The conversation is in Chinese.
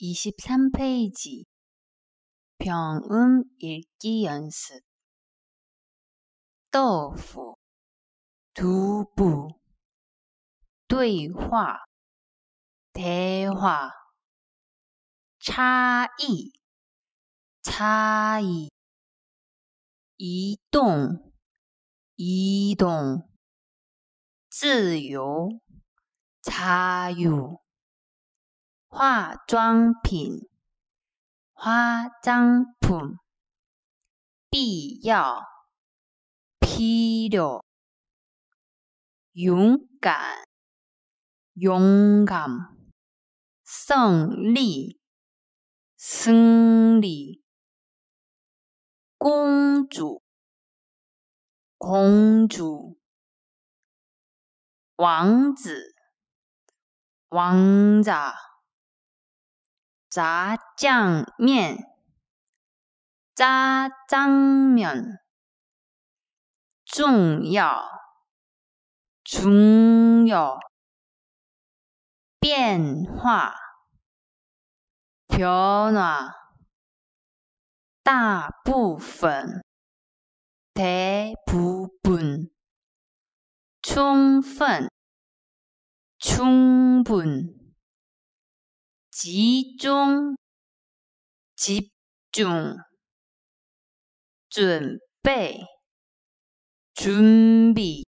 23페이지 병음 읽기 연습豆腐 두부 对话 대화 差异 차이 移动 이동 自由 자유 化妆品，化妆品，必要，必要，勇敢，勇敢，胜利，胜利，公主，公主，王子，王子。炸酱面，炸酱面，重要，重要，变化，漂化，大部分，大部分，充分，充分。集中，集中，准备，准备。